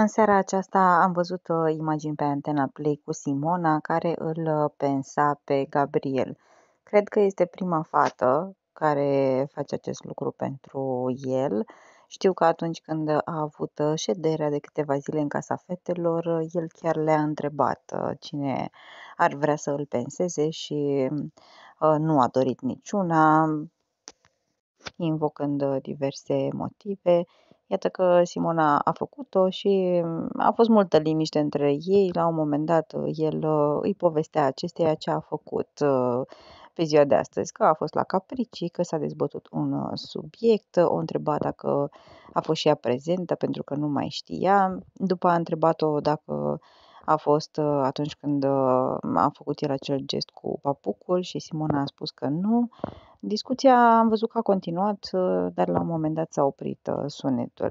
În seara aceasta am văzut uh, imagine pe Antena Play cu Simona, care îl uh, pensa pe Gabriel. Cred că este prima fată care face acest lucru pentru el. Știu că atunci când a avut uh, șederea de câteva zile în casa fetelor, el chiar le-a întrebat cine ar vrea să îl penseze și nu a dorit niciuna, invocând diverse motive Iată că Simona a făcut-o și mm, a fost multă liniște între ei. La un moment dat, uh, el uh, îi povestea acesteia ce a făcut uh, pe ziua de astăzi, că a fost la Caprici că s-a dezbătut un subiect, o întreba dacă a fost și ea prezentă pentru că nu mai știa, după a întrebat-o dacă a fost uh, atunci când uh, a făcut el acel gest cu papucul și Simona a spus că nu. Discuția am văzut că a continuat, uh, dar la un moment dat s-a oprit sunetul.